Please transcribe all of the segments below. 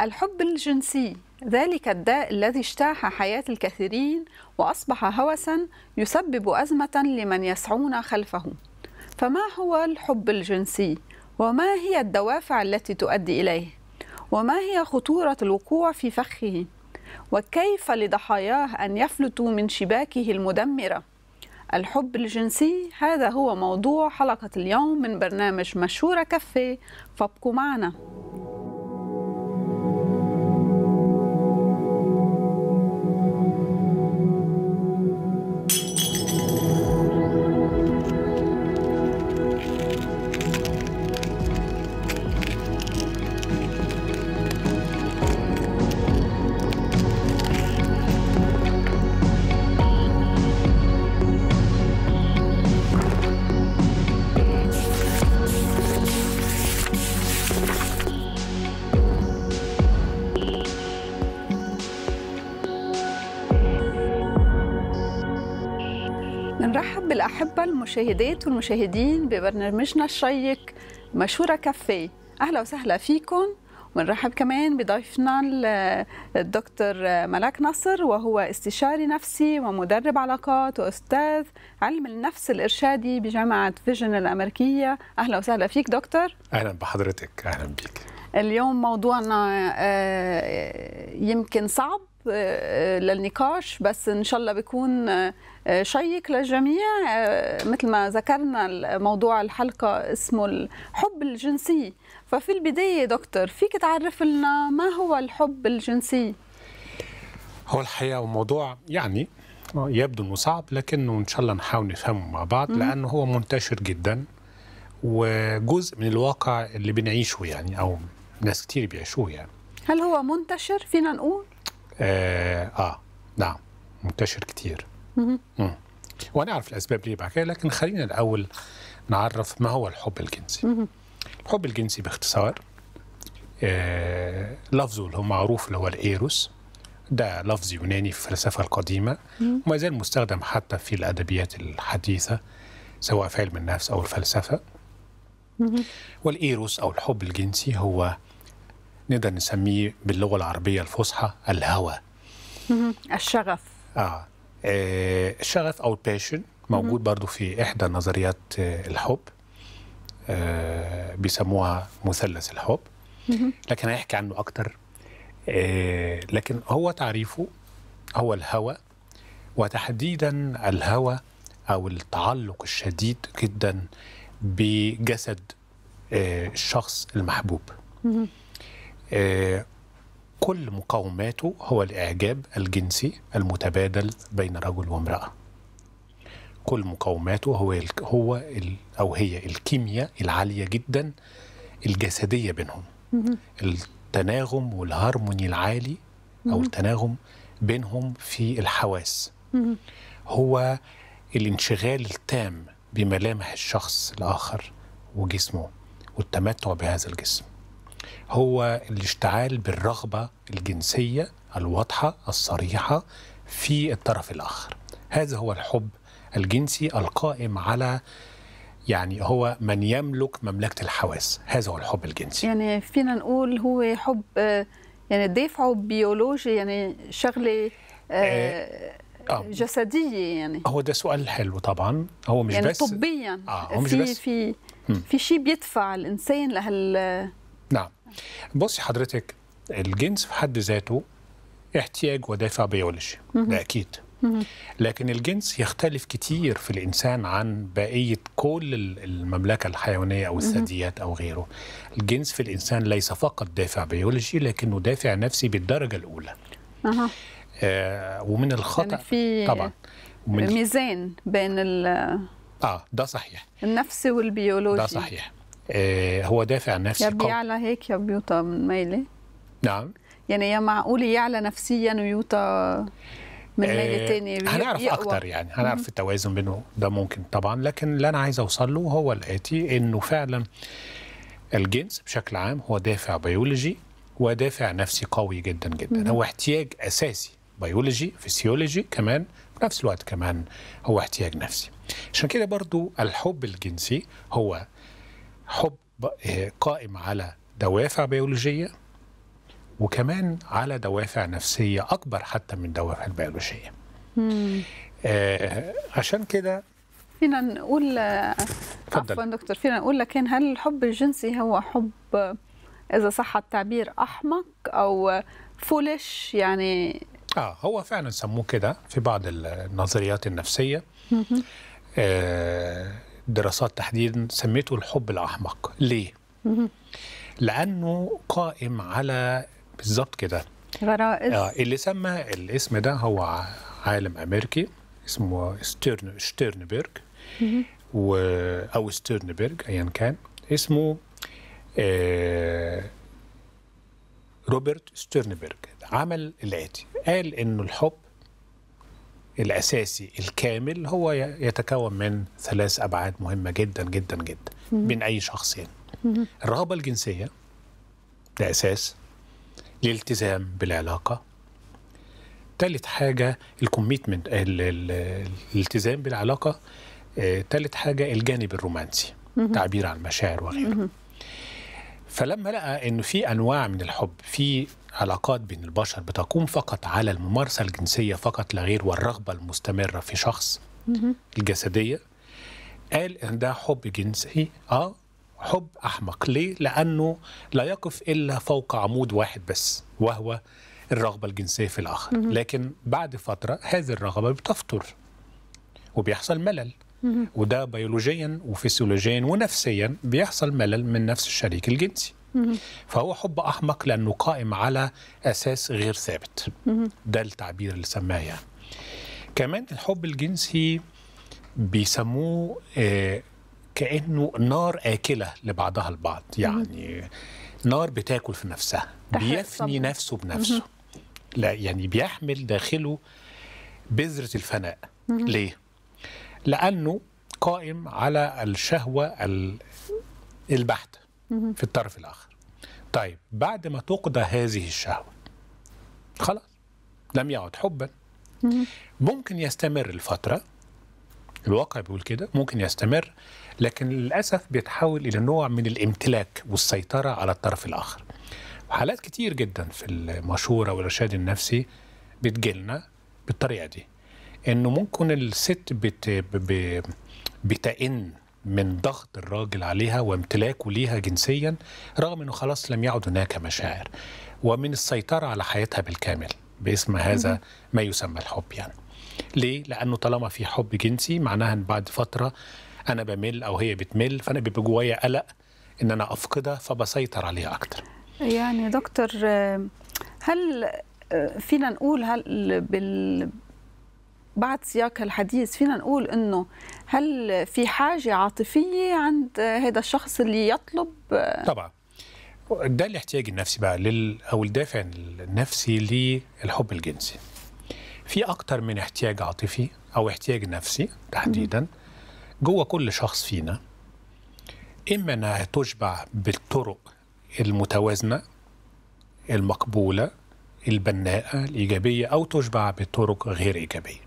الحب الجنسي ذلك الداء الذي اجتاح حياة الكثيرين وأصبح هوسا يسبب أزمة لمن يسعون خلفه فما هو الحب الجنسي؟ وما هي الدوافع التي تؤدي إليه؟ وما هي خطورة الوقوع في فخه؟ وكيف لضحاياه أن يفلتوا من شباكه المدمرة؟ الحب الجنسي هذا هو موضوع حلقة اليوم من برنامج مشهورة كفة فابقوا معنا الأحبة المشاهدات والمشاهدين ببرنامجنا الشيق مشورة كافيه أهلا وسهلا فيكم ونرحب كمان بضيفنا الدكتور ملاك نصر وهو استشاري نفسي ومدرب علاقات واستاذ علم النفس الارشادي بجامعه فيجن الامريكيه اهلا وسهلا فيك دكتور اهلا بحضرتك اهلا بيك اليوم موضوعنا آه، يمكن صعب آه، للنقاش بس ان شاء الله بيكون آه، شيق للجميع آه، مثل ما ذكرنا موضوع الحلقة اسمه الحب الجنسي ففي البداية دكتور فيك تعرف لنا ما هو الحب الجنسي؟ هو الحقيقة موضوع يعني يبدو انه صعب لكنه ان شاء الله نحاول نفهمه مع بعض لانه هو منتشر جدا وجزء من الواقع اللي بنعيشه يعني او ناس كتير بيعيشوه يعني هل هو منتشر فينا نقول؟ آه, آه نعم منتشر كتير ونعرف الاسباب ليه بعد لكن خلينا الاول نعرف ما هو الحب الجنسي الحب الجنسي باختصار آه لفظه اللي هو معروف اللي هو الايروس ده لفظ يوناني في الفلسفه القديمه وما زال مستخدم حتى في الادبيات الحديثه سواء في علم النفس او الفلسفه والايروس او الحب الجنسي هو نقدر نسميه باللغه العربيه الفصحى الهوى الشغف اه الشغف آه، او الباشن موجود برضو في احدى نظريات آه، الحب آه، بيسموها مثلث الحب لكن هيحكي عنه اكتر لكن هو تعريفه هو الهوى وتحديدا الهوى او التعلق الشديد جدا بجسد الشخص المحبوب كل مقاوماته هو الإعجاب الجنسي المتبادل بين رجل وامرأة كل مقاوماته هو ال هو ال أو هي الكيمياء العالية جدا الجسدية بينهم التناغم والهرموني العالي أو التناغم بينهم في الحواس هو الانشغال التام بملامح الشخص الآخر وجسمه والتمتع بهذا الجسم هو الاشتعال بالرغبة الجنسية الواضحة الصريحة في الطرف الآخر هذا هو الحب الجنسي القائم على يعني هو من يملك مملكة الحواس هذا هو الحب الجنسي يعني فينا نقول هو حب يعني دافعه بيولوجي يعني شغلة آه، آه، آه. جسدية يعني هو ده سؤال حلو طبعا هو مش يعني بس طبيا آه هو مش في بس في في شيء بيدفع الانسان لهال بصي حضرتك الجنس في حد ذاته احتياج ودافع بيولوجي ده اكيد لكن الجنس يختلف كتير في الانسان عن بقيه كل المملكه الحيوانيه او الثدييات او غيره. الجنس في الانسان ليس فقط دافع بيولوجي لكنه دافع نفسي بالدرجه الاولى. أه. ومن يعني الخطا يعني في طبعا ميزان بين ال اه ده صحيح النفسي والبيولوجي ده صحيح آه، هو دافع نفسي يا بيعلى هيك يا بيوتا من ميلي نعم يعني يا معقول يعلى نفسيا ويوتا من آه، ميلي تاني هنعرف يقوى. أكتر يعني هنعرف مم. التوازن بينه ده ممكن طبعا لكن اللي أنا عايز أوصل له هو الآتي إنه فعلا الجنس بشكل عام هو دافع بيولوجي ودافع نفسي قوي جدا جدا مم. هو احتياج أساسي بيولوجي فسيولوجي كمان في نفس الوقت كمان هو احتياج نفسي عشان كده برضو الحب الجنسي هو حب آه، قائم على دوافع بيولوجيه وكمان على دوافع نفسيه اكبر حتى من دوافع البيولوجيه. مم. آه عشان كده فينا نقول آه، عفوا دكتور فينا نقول لكن هل الحب الجنسي هو حب آه، اذا صح التعبير احمق او فولش يعني اه هو فعلا سموه كده في بعض النظريات النفسيه آه دراسات تحديدا سميته الحب الاحمق ليه؟ لأنه قائم على بالظبط كده غرائز آه اللي سمى الاسم ده هو عالم أمريكي اسمه ستيرن شتيرنبرج و... أو ستيرنبرج أيا كان اسمه آه روبرت ستيرنبرج عمل الآتي قال إنه الحب الأساسي الكامل هو يتكون من ثلاث أبعاد مهمة جدا جدا جدا بين أي شخصين الرغبة الجنسية ده أساس الالتزام بالعلاقة ثالث حاجة الكوميتمنت الالتزام بالعلاقة ثالث حاجة الجانب الرومانسي تعبير عن المشاعر وغيره فلما لقى انه في انواع من الحب في العلاقات بين البشر بتقوم فقط على الممارسة الجنسية فقط لا غير والرغبة المستمرة في شخص الجسدية قال إن ده حب جنسي آه حب أحمق ليه؟ لأنه لا يقف إلا فوق عمود واحد بس وهو الرغبة الجنسية في الآخر لكن بعد فترة هذه الرغبة بتفطر وبيحصل ملل وده بيولوجيا وفسيولوجيا ونفسيا بيحصل ملل من نفس الشريك الجنسي فهو حب أحمق لأنه قائم على أساس غير ثابت ده التعبير اللي سماه يعني كمان الحب الجنسي بيسموه آه، كأنه نار آكلة لبعضها البعض يعني نار بتاكل في نفسها بيفني نفسه بنفسه لا يعني بيحمل داخله بذرة الفناء ليه؟ لأنه قائم على الشهوة البحتة في الطرف الآخر طيب بعد ما تقضى هذه الشهوة خلاص لم يعد حبا ممكن يستمر الفترة الواقع بيقول كده ممكن يستمر لكن للأسف بيتحول إلى نوع من الامتلاك والسيطرة على الطرف الآخر حالات كتير جدا في المشورة والإرشاد النفسي بتجيلنا بالطريقة دي إنه ممكن الست بت... ب... بتئن من ضغط الراجل عليها وامتلاكه ليها جنسيا رغم انه خلاص لم يعد هناك مشاعر ومن السيطره على حياتها بالكامل باسم هذا ما يسمى الحب يعني ليه لانه طالما في حب جنسي معناها ان بعد فتره انا بمل او هي بتمل فانا بيبقى جوايا قلق ان انا افقدها فبسيطر عليها اكتر يعني دكتور هل فينا نقول هل بال بعد سياق الحديث فينا نقول انه هل في حاجه عاطفيه عند هذا الشخص اللي يطلب طبعا ده الاحتياج النفسي بقى لل او الدافع النفسي للحب الجنسي في اكتر من احتياج عاطفي او احتياج نفسي تحديدا جوه كل شخص فينا اما انها تشبع بالطرق المتوازنه المقبوله البناءه الايجابيه او تشبع بطرق غير ايجابيه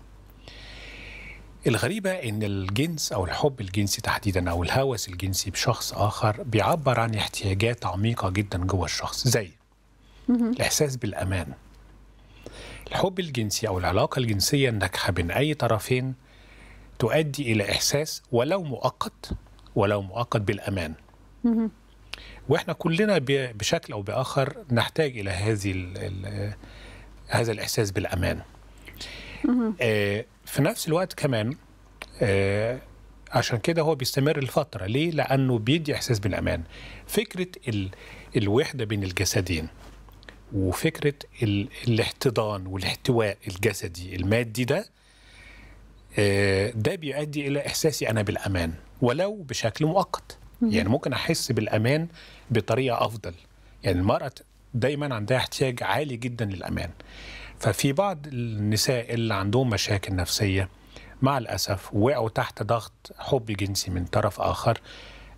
الغريبة إن الجنس أو الحب الجنسي تحديدا أو الهوس الجنسي بشخص آخر بيعبر عن احتياجات عميقة جدا جوه الشخص زي الإحساس بالأمان الحب الجنسي أو العلاقة الجنسية الناجحة بين أي طرفين تؤدي إلى إحساس ولو مؤقت ولو مؤقت بالأمان واحنا كلنا بشكل أو بآخر نحتاج إلى هذه هذا الإحساس بالأمان آه في نفس الوقت كمان آه، عشان كده هو بيستمر لفتره ليه لانه بيدي احساس بالامان فكره ال... الوحده بين الجسدين وفكره ال... الاحتضان والاحتواء الجسدي المادي ده آه، ده بيؤدي الى احساسي انا بالامان ولو بشكل مؤقت يعني ممكن احس بالامان بطريقه افضل يعني المراه دايما عندها احتياج عالي جدا للامان ففي بعض النساء اللي عندهم مشاكل نفسية مع الأسف وقعوا تحت ضغط حب جنسي من طرف آخر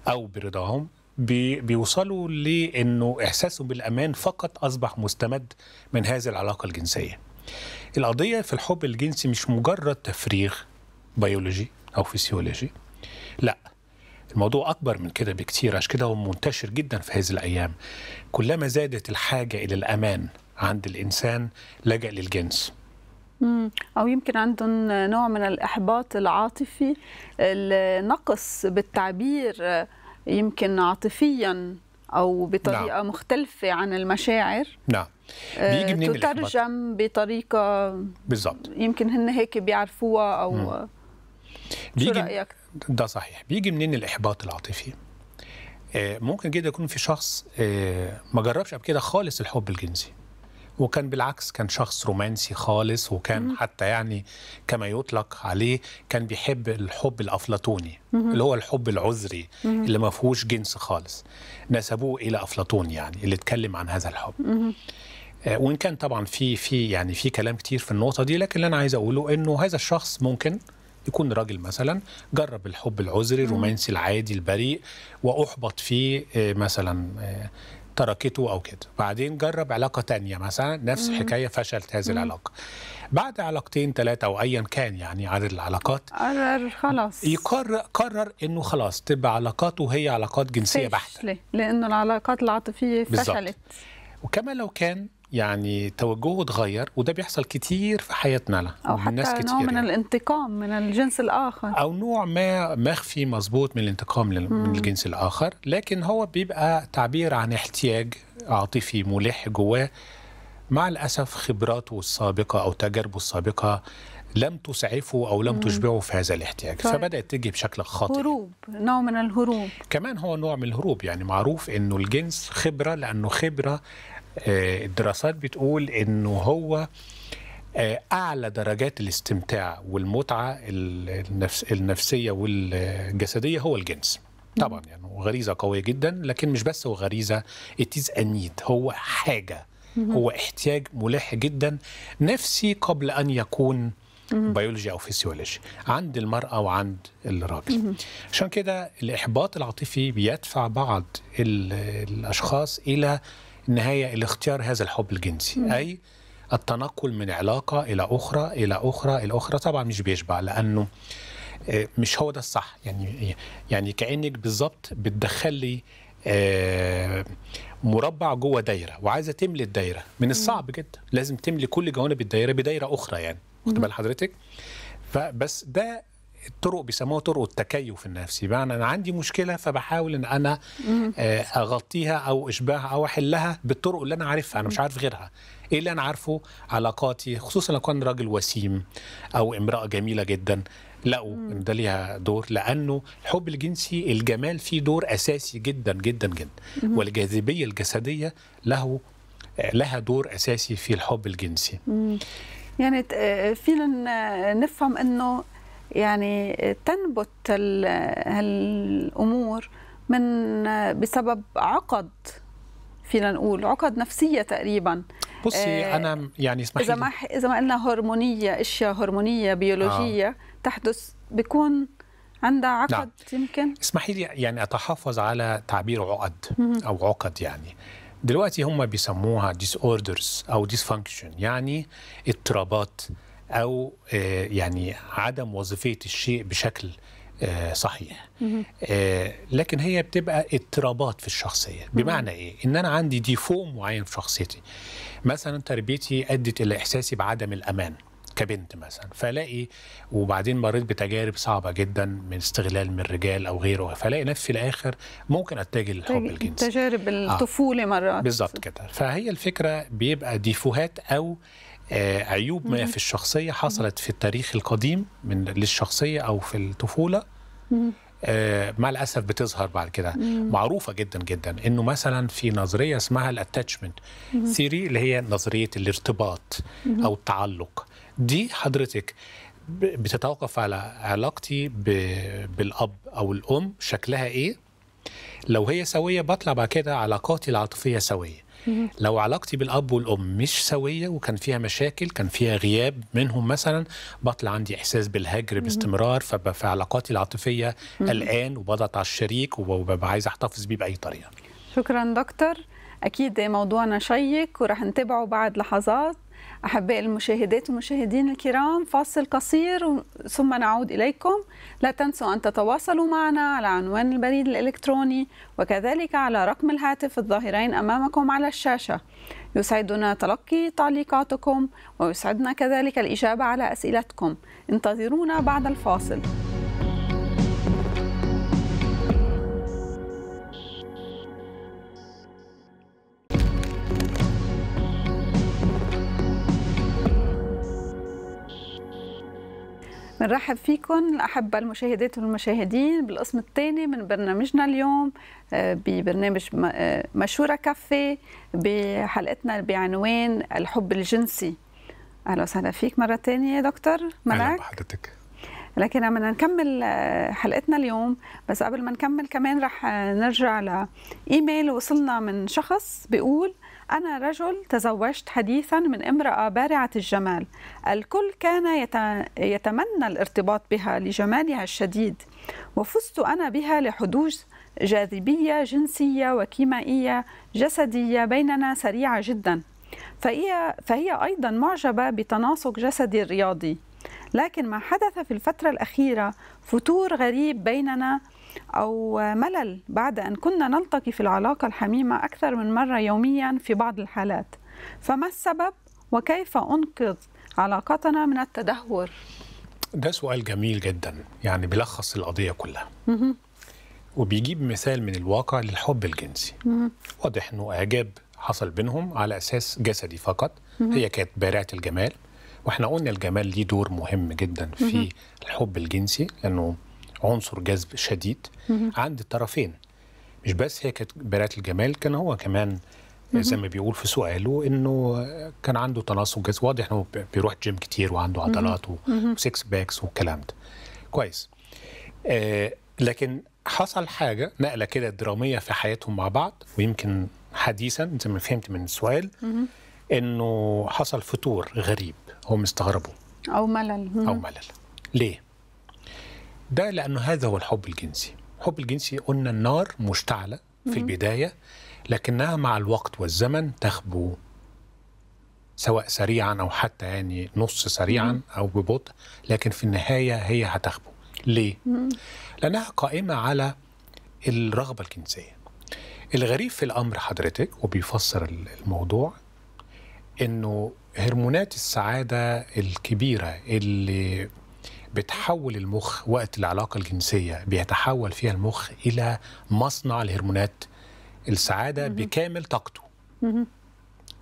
أو برضاهم بيوصلوا لأنه إحساسهم بالأمان فقط أصبح مستمد من هذه العلاقة الجنسية القضية في الحب الجنسي مش مجرد تفريغ بيولوجي أو فسيولوجي لا الموضوع أكبر من كده بكتير عشان كده هو منتشر جدا في هذه الأيام كلما زادت الحاجة إلى الأمان عند الإنسان لجأ للجنس أو يمكن عندهم نوع من الإحباط العاطفي النقص بالتعبير يمكن عاطفيا أو بطريقة نعم. مختلفة عن المشاعر نعم آه، بيجي منين تترجم بطريقة بالظبط يمكن هن هيك بيعرفوها أو بيجي شو رأيك؟ ده صحيح بيجي منين الإحباط العاطفي؟ آه، ممكن جدا يكون في شخص آه، ما جربش قبل كده خالص الحب الجنسي وكان بالعكس كان شخص رومانسي خالص وكان مم. حتى يعني كما يطلق عليه كان بيحب الحب الأفلاطوني اللي هو الحب العذري مم. اللي ما فيهوش جنس خالص نسبوه إلى أفلاطون يعني اللي اتكلم عن هذا الحب آه وان كان طبعا في في يعني في كلام كتير في النقطه دي لكن اللي انا عايز اقوله انه هذا الشخص ممكن يكون راجل مثلا جرب الحب العذري الرومانسي العادي البريء واحبط فيه آه، مثلا آه، تركته او كده بعدين جرب علاقه تانية مثلا نفس مم. الحكايه فشلت هذه العلاقه بعد علاقتين ثلاثه او ايا كان يعني عدد العلاقات قرر خلاص يقرر قرر انه خلاص تبقى علاقاته هي علاقات جنسيه بحته لانه العلاقات العاطفيه فشلت بالزبط. وكما لو كان يعني توجهه اتغير وده بيحصل كتير في حياتنا او حتى ناس كتير نوع من يعني. الانتقام من الجنس الاخر او نوع ما مخفي مظبوط من الانتقام من الجنس الاخر لكن هو بيبقى تعبير عن احتياج عاطفي ملح جواه مع الاسف خبراته السابقه او تجاربه السابقه لم تسعفه او لم تشبعه في هذا الاحتياج طيب. فبدات تجي بشكل خاطئ هروب نوع من الهروب كمان هو نوع من الهروب يعني معروف انه الجنس خبره لانه خبره آه، الدراسات بتقول انه هو آه، اعلى درجات الاستمتاع والمتعه النفس النفسيه والجسديه هو الجنس طبعا يعني غريزه قويه جدا لكن مش بس هو غريزه اتيز انيد هو حاجه هو احتياج ملح جدا نفسي قبل ان يكون بيولوجي او فيسيولوجي عند المراه وعند الراجل عشان كده الاحباط العاطفي بيدفع بعض الاشخاص الى النهاية الاختيار هذا الحب الجنسي مم. أي التنقل من علاقة إلى أخرى إلى أخرى إلى أخرى طبعا مش بيشبع لأنه آه، مش هو ده الصح يعني يعني كأنك بالظبط بتدخلي آه، مربع جوه دايرة وعايزة تملي الدايرة من الصعب جدا لازم تملي كل جوانب الدايرة بدايرة أخرى يعني واخد بال حضرتك فبس ده الطرق بيسموها طرق التكيف النفسي بمعنى انا عندي مشكله فبحاول ان انا آه، اغطيها او اشباعها او احلها بالطرق اللي انا عارفها انا مش عارف غيرها ايه اللي انا عارفه علاقاتي خصوصا لو كان راجل وسيم او امراه جميله جدا لقوا ان ده ليها دور لانه الحب الجنسي الجمال فيه دور اساسي جدا جدا جدا والجاذبيه الجسديه له آه، لها دور اساسي في الحب الجنسي يعني آه، فينا نفهم انه يعني تنبت هالامور من بسبب عقد فينا نقول عقد نفسيه تقريبا بصي آه انا يعني اسمحي اذا ما اذا ما قلنا هرمونيه اشياء هرمونيه بيولوجيه آه. تحدث بيكون عندها نعم. عقد نعم. يمكن اسمحي لي يعني اتحفظ على تعبير عقد او عقد يعني دلوقتي هم بيسموها ديس اوردرز او ديس فانكشن يعني اضطرابات او آه، يعني عدم وظيفيه الشيء بشكل آه، صحيح آه، لكن هي بتبقى اضطرابات في الشخصيه بمعنى ايه ان انا عندي ديفو معين في شخصيتي مثلا تربيتي ادت الى احساسي بعدم الامان كبنت مثلا فلاقي وبعدين مريت بتجارب صعبه جدا من استغلال من رجال او غيره فلاقي نفسي في الاخر ممكن اتجه للحب الجنسي تجارب الطفوله آه. مرات بالظبط كده فهي الفكره بيبقى ديفوهات او عيوب آه، ما في الشخصية حصلت في التاريخ القديم من للشخصية أو في الطفولة آه، مع الأسف بتظهر بعد كده معروفة جدا جدا إنه مثلا في نظرية اسمها الاتاتشمنت ثيري اللي هي نظرية الارتباط أو التعلق دي حضرتك بتتوقف على علاقتي بالأب أو الأم شكلها إيه لو هي سوية بطلع بعد كده علاقاتي العاطفية سوية لو علاقتي بالاب والام مش سويه وكان فيها مشاكل كان فيها غياب منهم مثلا بطلع عندي احساس بالهجر باستمرار ففي علاقاتي العاطفيه قلقان وبضغط على الشريك وببقى عايز احتفظ بيه باي طريقه شكرا دكتور اكيد موضوعنا شيق وراح نتابعه بعد لحظات أحباء المشاهدات والمشاهدين الكرام فاصل قصير ثم نعود إليكم لا تنسوا أن تتواصلوا معنا على عنوان البريد الإلكتروني وكذلك على رقم الهاتف الظاهرين أمامكم على الشاشة يسعدنا تلقي تعليقاتكم ويسعدنا كذلك الإجابة على أسئلتكم انتظرونا بعد الفاصل بنرحب فيكم أحب المشاهدات والمشاهدين بالقسم الثاني من برنامجنا اليوم آه، ببرنامج آه، مشوره كافي بحلقتنا بعنوان الحب الجنسي اهلا وسهلا فيك مره ثانيه دكتور ملاك اهلا بحضرتك لكن عم نكمل آه، حلقتنا اليوم بس قبل ما نكمل كمان رح نرجع لايميل وصلنا من شخص بيقول أنا رجل تزوجت حديثا من امرأة بارعة الجمال الكل كان يتمنى الارتباط بها لجمالها الشديد وفزت أنا بها لحدوث جاذبية جنسية وكيمائية جسدية بيننا سريعة جدا فهي, فهي أيضا معجبة بتناسق جسدي الرياضي لكن ما حدث في الفترة الأخيرة فتور غريب بيننا أو ملل بعد أن كنا نلتقي في العلاقة الحميمة أكثر من مرة يوميا في بعض الحالات فما السبب وكيف أنقذ علاقتنا من التدهور ده سؤال جميل جدا يعني بيلخص القضية كلها وبيجيب مثال من الواقع للحب الجنسي واضح أنه إعجاب حصل بينهم على أساس جسدي فقط هي كانت بارعة الجمال واحنا قلنا الجمال ليه دور مهم جدا في الحب الجنسي لأنه عنصر جذب شديد عند الطرفين مش بس هي كانت بنات الجمال كان هو كمان زي ما بيقول في سؤاله انه كان عنده تناسق جذب واضح انه بيروح جيم كتير وعنده عضلات وسكس باكس والكلام ده كويس آه لكن حصل حاجه نقله كده دراميه في حياتهم مع بعض ويمكن حديثا زي ما فهمت من السؤال انه حصل فتور غريب هم استغربوا او ملل او ملل ليه ده لأنه هذا هو الحب الجنسي الحب الجنسي قلنا النار مشتعلة في البداية لكنها مع الوقت والزمن تخبو سواء سريعا أو حتى يعني نص سريعا أو ببطء لكن في النهاية هي هتخبو ليه؟ لأنها قائمة على الرغبة الجنسية الغريب في الأمر حضرتك وبيفسر الموضوع إنه هرمونات السعادة الكبيرة اللي بتحول المخ وقت العلاقه الجنسيه بيتحول فيها المخ الى مصنع لهرمونات السعاده مم. بكامل طاقته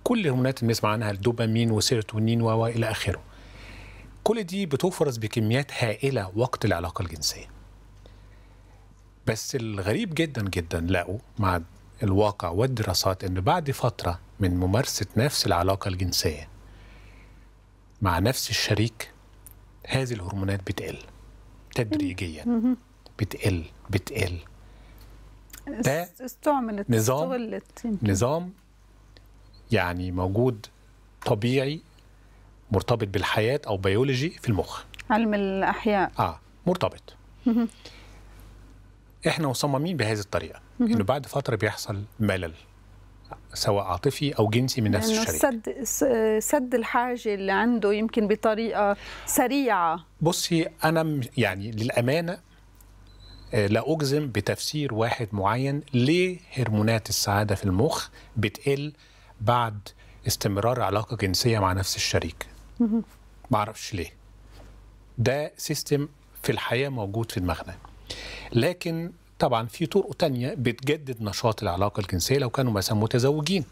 كل الهرمونات اللي بنسمع عنها الدوبامين وسيروتونين والى اخره كل دي بتفرز بكميات هائله وقت العلاقه الجنسيه بس الغريب جدا جدا لقوا مع الواقع والدراسات ان بعد فتره من ممارسه نفس العلاقه الجنسيه مع نفس الشريك هذه الهرمونات بتقل تدريجيا بتقل بتقل ده استعملت نظام استغلت نظام يعني موجود طبيعي مرتبط بالحياة أو بيولوجي في المخ علم الأحياء آه مرتبط احنا مصممين بهذه الطريقة انه بعد فترة بيحصل ملل سواء عاطفي او جنسي من نفس الشريك سد سد الحاجه اللي عنده يمكن بطريقه سريعه بصي انا يعني للامانه آه، لا اجزم بتفسير واحد معين ليه هرمونات السعاده في المخ بتقل بعد استمرار علاقه جنسيه مع نفس الشريك معرفش ليه ده سيستم في الحياه موجود في دماغنا لكن طبعا في طرق تانية بتجدد نشاط العلاقة الجنسية لو كانوا مثلا متزوجين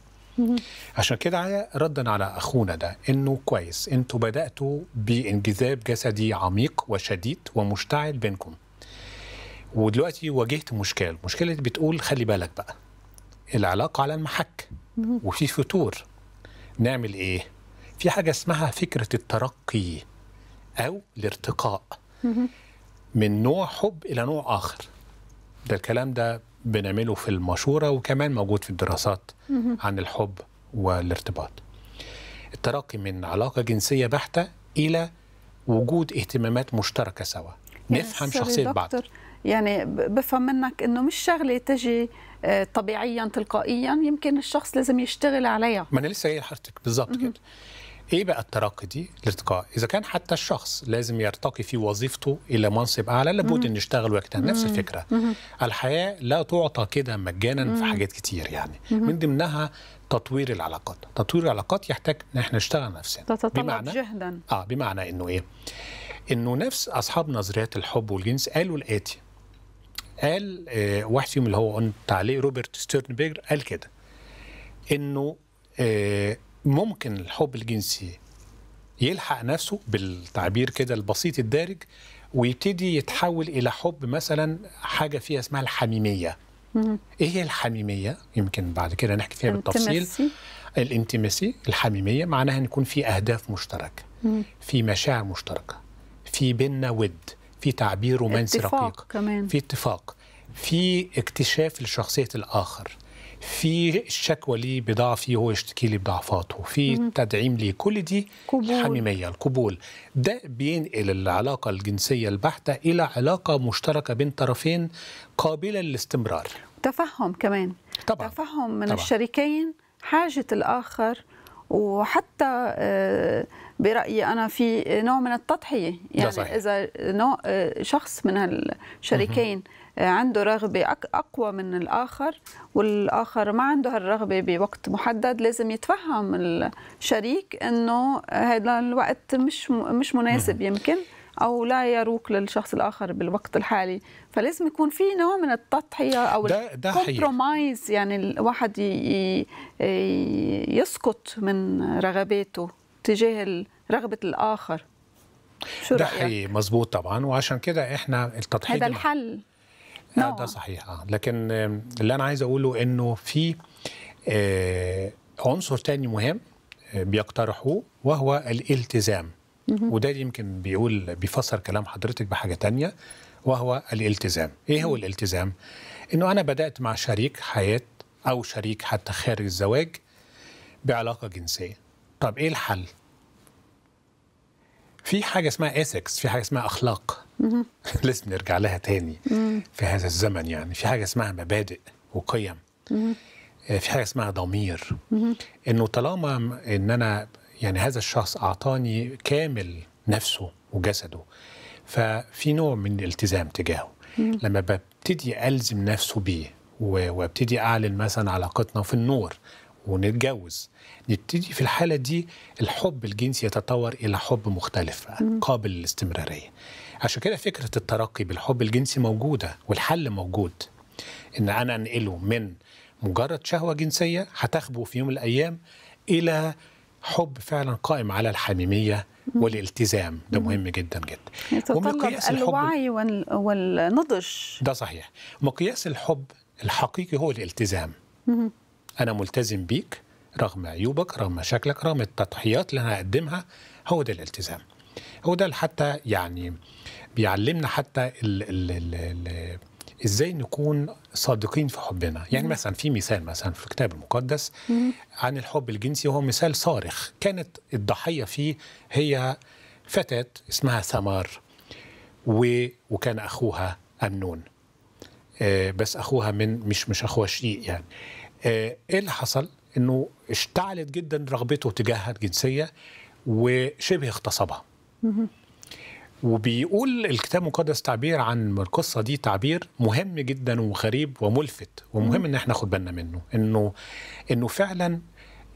عشان كده ردا على اخونا ده انه كويس انتوا بداتوا بانجذاب جسدي عميق وشديد ومشتعل بينكم ودلوقتي واجهت مشكله مشكلة بتقول خلي بالك بقى العلاقه على المحك وفي فتور نعمل ايه في حاجه اسمها فكره الترقي او الارتقاء من نوع حب الى نوع اخر ده الكلام ده بنعمله في المشورة وكمان موجود في الدراسات عن الحب والارتباط الترقي من علاقة جنسية بحتة إلى وجود اهتمامات مشتركة سوا يعني نفهم شخصية بعض يعني بفهم منك انه مش شغله تجي آه، طبيعيا تلقائيا يمكن الشخص لازم يشتغل عليها ما انا لسه قايل لحضرتك بالظبط كده ايه بقى الترقي دي الارتقاء اذا كان حتى الشخص لازم يرتقي في وظيفته الى منصب اعلى لابد ان يشتغل ويجتهد نفس الفكره الحياه لا تعطى كده مجانا في حاجات كتير يعني من ضمنها تطوير العلاقات تطوير العلاقات يحتاج ان احنا نشتغل نفسنا بمعنى جهدا اه بمعنى انه ايه انه نفس اصحاب نظريات الحب والجنس قالوا الاتي قال آه واحد فيهم اللي هو تعليق روبرت ستيرنبيرج قال كده انه آه ممكن الحب الجنسي يلحق نفسه بالتعبير كده البسيط الدارج ويبتدي يتحول الى حب مثلا حاجه فيها اسمها الحميميه ايه هي الحميميه يمكن بعد كده نحكي فيها بالتفصيل الانتمسي الحميميه معناها ان يكون في اهداف مشتركه في مشاعر مشتركه في بينا ود في تعبير رومانسي رقيق كمان. في اتفاق في اكتشاف لشخصيه الاخر في شكوى لي بضعفي هو يشتكي لي بضعفاته في تدعيم لي كل دي قبول. حميميه القبول ده بينقل العلاقه الجنسيه البحته الى علاقه مشتركه بين طرفين قابله للاستمرار تفهم كمان طبعا. تفهم من طبعا. الشريكين حاجه الاخر وحتى آه، برأيي أنا في نوع من التضحية يعني إذا آه، شخص من الشريكين عنده رغبة أقوى من الآخر والآخر ما عنده هالرغبة بوقت محدد لازم يتفهم الشريك أنه هذا الوقت مش مش مناسب يمكن او لا يروق للشخص الاخر بالوقت الحالي فلازم يكون في نوع من التضحيه او الكومبرومايز يعني الواحد يسقط من رغباته تجاه رغبه الاخر شو ده حقيقي مظبوط طبعا وعشان كده احنا التضحيه هذا الحل آه، نوع. ده صحيح آه. لكن اللي انا عايز اقوله انه في آه، عنصر تاني مهم بيقترحوه وهو الالتزام وده يمكن بيقول بيفسر كلام حضرتك بحاجه تانية وهو الالتزام ايه هو الالتزام انه انا بدات مع شريك حياه او شريك حتى خارج الزواج بعلاقه جنسيه طب ايه الحل في حاجة اسمها اسكس في حاجة اسمها أخلاق لازم نرجع لها تاني في هذا الزمن يعني في حاجة اسمها مبادئ وقيم آه، في حاجة اسمها ضمير إنه طالما إن أنا يعني هذا الشخص أعطاني كامل نفسه وجسده ففي نوع من الالتزام تجاهه لما ببتدي ألزم نفسه بيه وابتدي أعلن مثلا علاقتنا في النور ونتجوز نبتدي في الحالة دي الحب الجنسي يتطور إلى حب مختلف قابل للاستمرارية عشان كده فكرة الترقي بالحب الجنسي موجودة والحل موجود إن أنا أنقله من مجرد شهوة جنسية هتخبو في يوم من الأيام إلى حب فعلا قائم على الحميمية والالتزام ده مهم جدا جدا ومقياس الوعي والنضج ده صحيح مقياس الحب الحقيقي هو الالتزام انا ملتزم بيك رغم عيوبك رغم مشاكلك رغم التضحيات اللي انا هقدمها هو ده الالتزام هو ده حتى يعني بيعلمنا حتى الـ الـ الـ الـ ازاي نكون صادقين في حبنا يعني مم. مثلا في مثال مثلا في الكتاب المقدس مم. عن الحب الجنسي وهو مثال صارخ كانت الضحيه فيه هي فتاه اسمها ثمار و... وكان اخوها امنون آه بس اخوها من مش مش اخوها شقيق يعني آه، ايه اللي حصل انه اشتعلت جدا رغبته تجاهها الجنسيه وشبه اغتصبها وبيقول الكتاب المقدس تعبير عن القصه دي تعبير مهم جدا وغريب وملفت ومهم ان احنا ناخد بالنا منه انه انه فعلا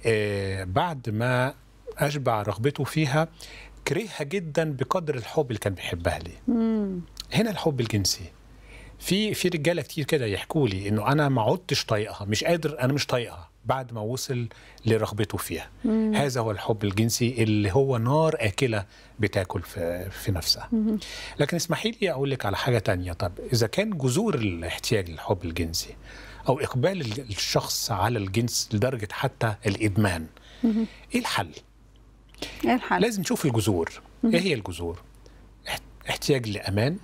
آه بعد ما اشبع رغبته فيها كرهها جدا بقدر الحب اللي كان بيحبها ليه هنا الحب الجنسي في في رجاله كتير كده يحكوا لي انه انا ما عدتش طايقها مش قادر انا مش طايقها بعد ما وصل لرغبته فيها مم. هذا هو الحب الجنسي اللي هو نار اكله بتاكل في, في نفسها مم. لكن اسمحي لي اقول لك على حاجه تانية طب اذا كان جذور الاحتياج للحب الجنسي او اقبال الشخص على الجنس لدرجه حتى الادمان مم. ايه الحل ايه الحل لازم نشوف الجذور ايه هي الجذور احتياج لامان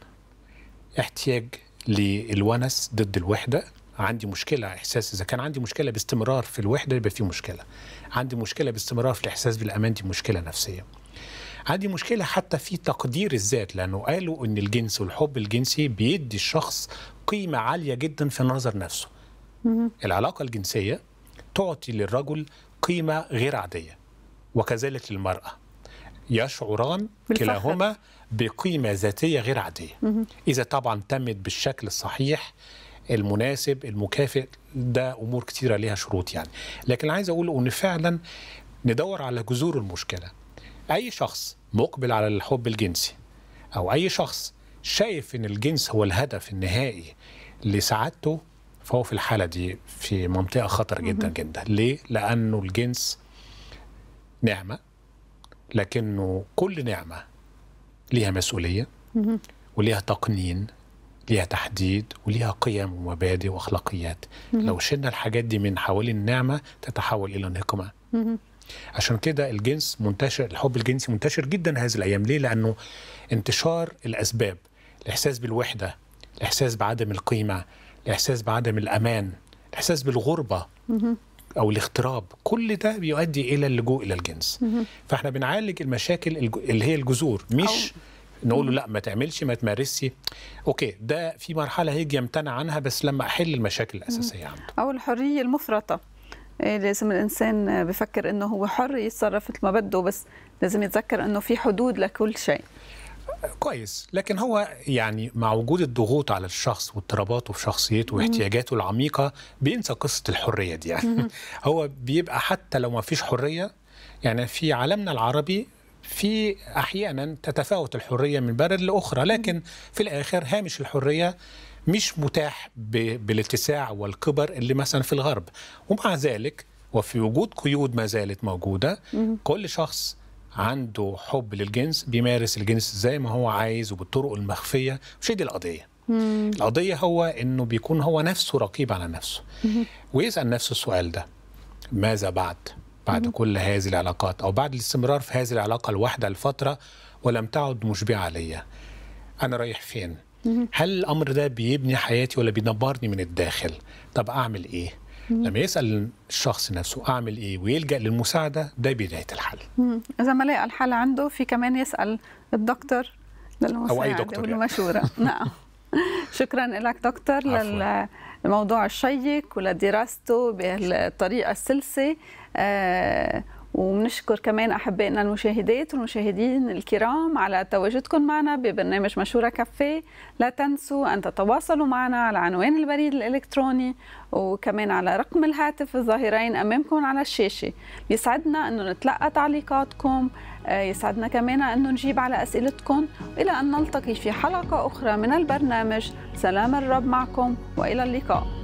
احتياج للونس ضد الوحده عندي مشكله احساس اذا كان عندي مشكله باستمرار في الوحده يبقى في مشكله عندي مشكله باستمرار في الاحساس بالامان دي مشكله نفسيه عندي مشكله حتى في تقدير الذات لانه قالوا ان الجنس والحب الجنسي بيدي الشخص قيمه عاليه جدا في نظر نفسه العلاقه الجنسيه تعطي للرجل قيمه غير عاديه وكذلك للمراه يشعران كلاهما بقيمة ذاتية غير عادية إذا طبعا تمت بالشكل الصحيح المناسب المكافئ ده أمور كتيرة ليها شروط يعني لكن عايز أقوله أن فعلا ندور على جذور المشكلة أي شخص مقبل على الحب الجنسي أو أي شخص شايف أن الجنس هو الهدف النهائي لسعادته فهو في الحالة دي في منطقة خطر جدا جدا ليه؟ لأنه الجنس نعمة لكنه كل نعمة ليها مسؤوليه وليها تقنين ليها تحديد وليها قيم ومبادئ واخلاقيات لو شلنا الحاجات دي من حوالي النعمه تتحول الى نقمه عشان كده الجنس منتشر الحب الجنسي منتشر جدا هذه الايام ليه لانه انتشار الاسباب الاحساس بالوحده الاحساس بعدم القيمه الاحساس بعدم الامان الاحساس بالغربه او الاغتراب كل ده بيؤدي الى اللجوء الى الجنس فاحنا بنعالج المشاكل اللي هي الجذور مش نقول له لا ما تعملش ما تمارسش اوكي ده في مرحله هيجي يمتنع عنها بس لما احل المشاكل الاساسيه عنده او الحريه المفرطه إيه، لازم الانسان بفكر انه هو حر يتصرف مثل ما بده بس لازم يتذكر انه في حدود لكل شيء كويس لكن هو يعني مع وجود الضغوط على الشخص واضطراباته في شخصيته واحتياجاته العميقة بينسى قصة الحرية دي يعني هو بيبقى حتى لو ما فيش حرية يعني في عالمنا العربي في احيانا تتفاوت الحريه من بلد لاخرى لكن في الاخر هامش الحريه مش متاح بالاتساع والكبر اللي مثلا في الغرب ومع ذلك وفي وجود قيود ما زالت موجوده كل شخص عنده حب للجنس بيمارس الجنس زي ما هو عايز وبالطرق المخفيه مش دي القضيه مم. القضيه هو انه بيكون هو نفسه رقيب على نفسه مم. ويسال نفسه السؤال ده ماذا بعد بعد مم. كل هذه العلاقات او بعد الاستمرار في هذه العلاقه الواحده لفتره ولم تعد مشبعه عليا انا رايح فين هل الامر ده بيبني حياتي ولا بيدمرني من الداخل طب اعمل ايه لما يسال الشخص نفسه اعمل ايه ويلجا للمساعده ده بدايه الحل اذا ما لقى الحل عنده في كمان يسال الدكتور للمساعده او اي دكتور يعني. والمشوره نعم شكرا لك دكتور للموضوع الشيق ولدراسته بالطريقه السلسه آه وبنشكر كمان احبائنا المشاهدات والمشاهدين الكرام على تواجدكم معنا ببرنامج مشوره كافيه لا تنسوا ان تتواصلوا معنا على عنوان البريد الالكتروني وكمان على رقم الهاتف الظاهرين امامكم على الشاشه يسعدنا انه نتلقى تعليقاتكم آه، يسعدنا كمان انه نجيب على اسئلتكم الى ان نلتقي في حلقه اخرى من البرنامج سلام الرب معكم والى اللقاء